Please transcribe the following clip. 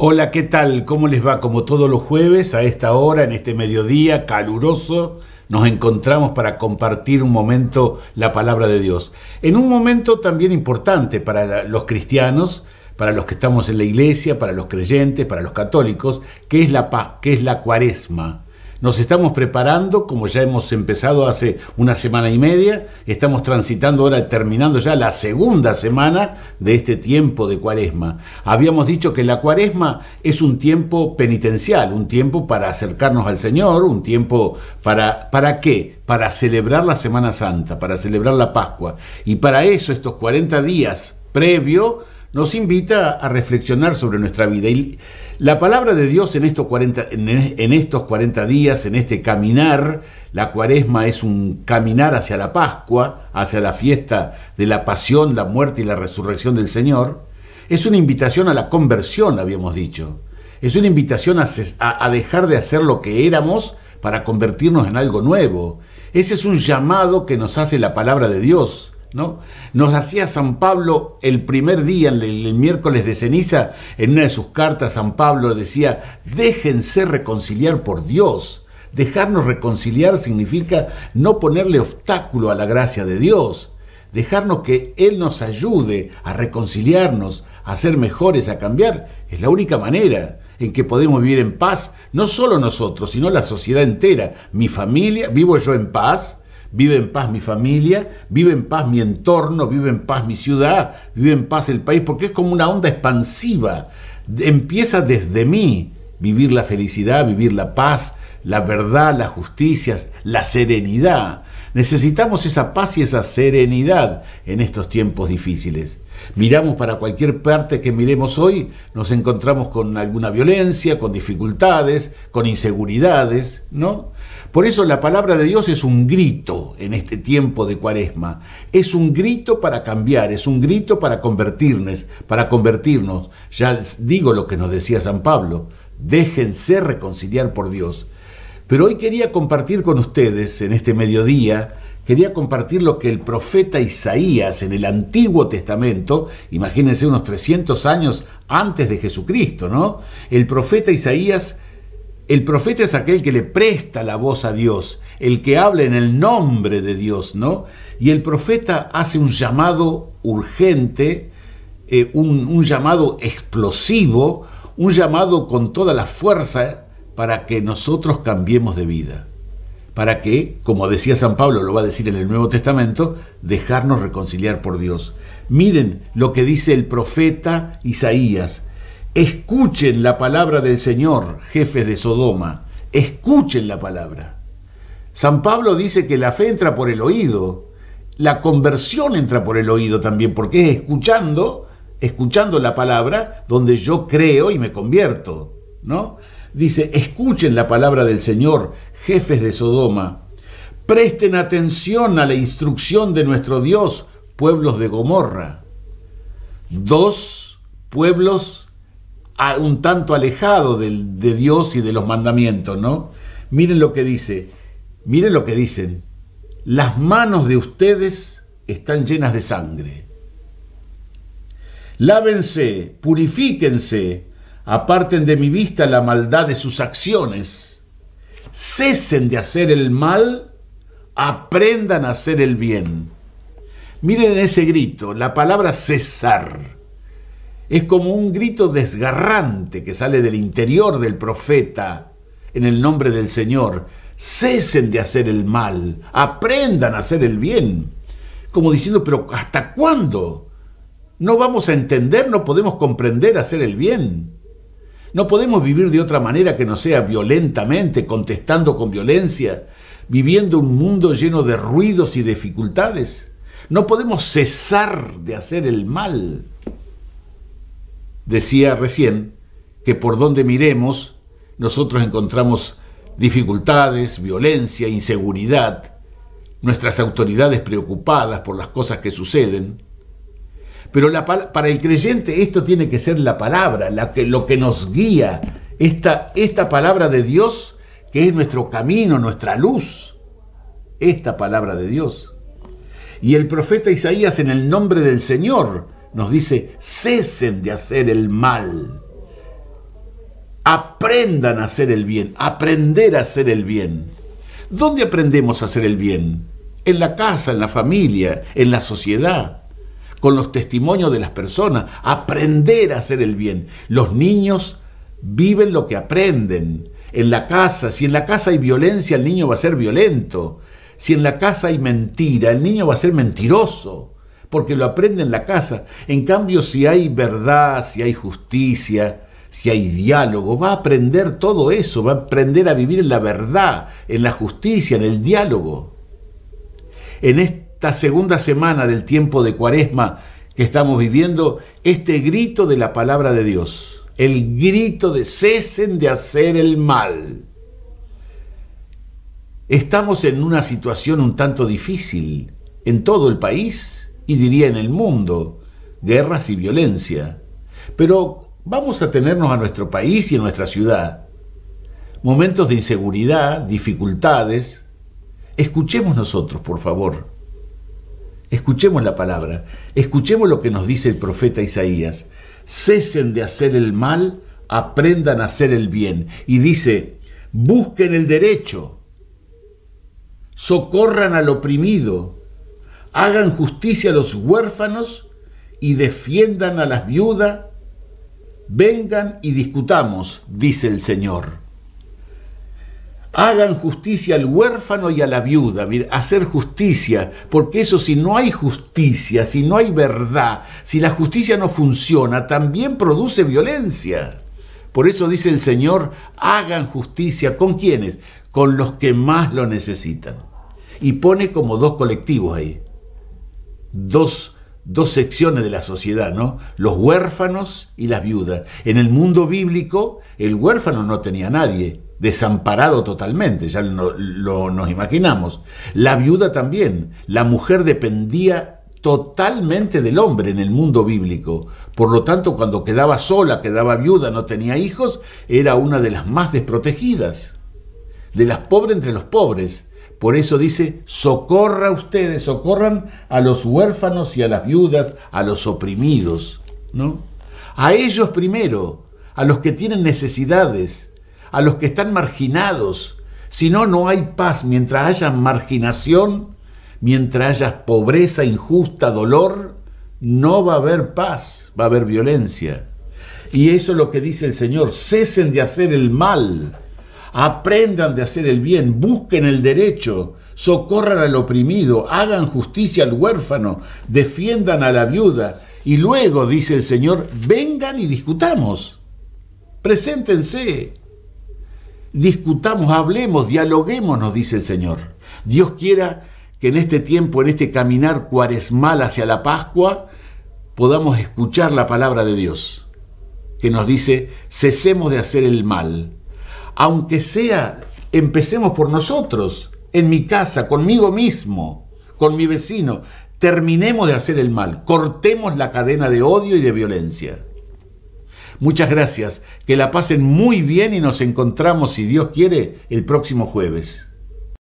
Hola, ¿qué tal? ¿Cómo les va? Como todos los jueves, a esta hora, en este mediodía caluroso, nos encontramos para compartir un momento la palabra de Dios. En un momento también importante para los cristianos, para los que estamos en la iglesia, para los creyentes, para los católicos, que es la paz, que es la cuaresma. Nos estamos preparando, como ya hemos empezado hace una semana y media, estamos transitando ahora, terminando ya la segunda semana de este tiempo de cuaresma. Habíamos dicho que la cuaresma es un tiempo penitencial, un tiempo para acercarnos al Señor, un tiempo para, ¿para qué? Para celebrar la Semana Santa, para celebrar la Pascua. Y para eso estos 40 días previo nos invita a reflexionar sobre nuestra vida. Y la palabra de Dios en estos, 40, días, en este caminar, la cuaresma es un caminar hacia la Pascua, hacia la fiesta de la pasión, la muerte y la resurrección del Señor, es una invitación a la conversión, habíamos dicho. Es una invitación a, a dejar de hacer lo que éramos para convertirnos en algo nuevo. Ese es un llamado que nos hace la palabra de Dios. Nos hacía San Pablo el primer día, el, el, miércoles de ceniza, en una de sus cartas, San Pablo decía, déjense reconciliar por Dios. Dejarnos reconciliar significa no ponerle obstáculo a la gracia de Dios. Dejarnos que Él nos ayude a reconciliarnos, a ser mejores, a cambiar, es la única manera en que podemos vivir en paz, no solo nosotros, sino la sociedad entera. Mi familia, vivo yo en paz, vive en paz mi familia, vive en paz mi entorno, vive en paz mi ciudad, vive en paz el país, porque es como una onda expansiva. Empieza desde mí vivir la felicidad, vivir la paz, la verdad, las justicias, la serenidad. Necesitamos esa paz y esa serenidad en estos tiempos difíciles. Miramos para cualquier parte que miremos hoy, nos encontramos con alguna violencia, con dificultades, con inseguridades, ¿no? Por eso la palabra de Dios es un grito en este tiempo de cuaresma. Es un grito para cambiar, es un grito para convertirnos, para convertirnos. Ya digo lo que nos decía San Pablo, déjense reconciliar por Dios. Pero hoy quería compartir con ustedes, en este mediodía, quería compartir lo que el profeta Isaías en el Antiguo Testamento, imagínense unos 300 años antes de Jesucristo, ¿no? El profeta Isaías, el profeta es aquel que le presta la voz a Dios, el que habla en el nombre de Dios, ¿no? Y el profeta hace un llamado urgente, eh, un, un llamado explosivo, un llamado con toda la fuerza para que nosotros cambiemos de vida, para que, como decía San Pablo, lo va a decir en el Nuevo Testamento, dejarnos reconciliar por Dios. Miren lo que dice el profeta Isaías. Escuchen la palabra del Señor, jefes de Sodoma. Escuchen la palabra. San Pablo dice que la fe entra por el oído, la conversión entra por el oído también, porque es escuchando, escuchando la palabra donde yo creo y me convierto, ¿no? Dice, escuchen la palabra del Señor, jefes de Sodoma. Presten atención a la instrucción de nuestro Dios, pueblos de Gomorra. Dos pueblos un tanto alejados de Dios y de los mandamientos, ¿no? Miren lo que dice, miren lo que dicen. Las manos de ustedes están llenas de sangre. Lávense, purifíquense, aparten de mi vista la maldad de sus acciones, cesen de hacer el mal, aprendan a hacer el bien. Miren ese grito, la palabra cesar. Es como un grito desgarrante que sale del interior del profeta en el nombre del Señor. Cesen de hacer el mal, aprendan a hacer el bien. Como diciendo, pero ¿hasta cuándo? No vamos a entender, no podemos comprender hacer el bien. No podemos vivir de otra manera que no sea violentamente, contestando con violencia, viviendo un mundo lleno de ruidos y dificultades. No podemos cesar de hacer el mal. Decía recién que por donde miremos, nosotros encontramos dificultades, violencia, inseguridad, nuestras autoridades preocupadas por las cosas que suceden, pero para el creyente esto tiene que ser la palabra, la que, lo que nos guía, esta palabra de Dios que es nuestro camino, nuestra luz, esta palabra de Dios. Y el profeta Isaías en el nombre del Señor nos dice, cesen de hacer el mal, aprendan a hacer el bien, aprender a hacer el bien. ¿Dónde aprendemos a hacer el bien? En la casa, en la familia, en la sociedad con los testimonios de las personas, aprender a hacer el bien. Los niños viven lo que aprenden. En la casa, si en la casa hay violencia, el niño va a ser violento. Si en la casa hay mentira, el niño va a ser mentiroso, porque lo aprende en la casa. En cambio, si hay verdad, si hay justicia, si hay diálogo, va a aprender todo eso, va a aprender a vivir en la verdad, en la justicia, en el diálogo. En este esta segunda semana del tiempo de cuaresma que estamos viviendo, este grito de la palabra de Dios, el grito de cesen de hacer el mal. Estamos en una situación un tanto difícil en todo el país y diría en el mundo, guerras y violencia. Pero vamos a tenernos a nuestro país y a nuestra ciudad. Momentos de inseguridad, dificultades. Escuchemos nosotros, por favor. Escuchemos la palabra, escuchemos lo que nos dice el profeta Isaías. Cesen de hacer el mal, aprendan a hacer el bien. Y dice, busquen el derecho, socorran al oprimido, hagan justicia a los huérfanos y defiendan a las viudas. Vengan y discutamos, dice el Señor hagan justicia al huérfano y a la viuda, hacer justicia, porque eso si no hay justicia, si no hay verdad, si la justicia no funciona, también produce violencia. Por eso dice el Señor, hagan justicia, ¿con quiénes? Con los que más lo necesitan. Y pone como dos colectivos ahí, dos, dos secciones de la sociedad, ¿no? Los huérfanos y las viudas. En el mundo bíblico, el huérfano no tenía nadie, desamparado totalmente, ya lo, nos imaginamos. La viuda también, la mujer dependía totalmente del hombre en el mundo bíblico. Por lo tanto, cuando quedaba sola, quedaba viuda, no tenía hijos, era una de las más desprotegidas, de las pobres entre los pobres. Por eso dice, socorra ustedes, socorran a los huérfanos y a las viudas, a los oprimidos, ¿no? A ellos primero, a los que tienen necesidades, a los que están marginados. Si no, no hay paz. Mientras haya marginación, mientras haya pobreza injusta, dolor, no va a haber paz, va a haber violencia. Y eso es lo que dice el Señor, cesen de hacer el mal, aprendan de hacer el bien, busquen el derecho, socorran al oprimido, hagan justicia al huérfano, defiendan a la viuda. Y luego, dice el Señor, vengan y discutamos, preséntense, discutamos, hablemos, dialoguemos, nos dice el Señor. Dios quiera que en este tiempo, en este caminar cuaresmal hacia la Pascua, podamos escuchar la palabra de Dios, que nos dice, cesemos de hacer el mal, aunque sea, empecemos por nosotros, en mi casa, conmigo mismo, con mi vecino, terminemos de hacer el mal, cortemos la cadena de odio y de violencia. Muchas gracias, que la pasen muy bien y nos encontramos, si Dios quiere, el próximo jueves.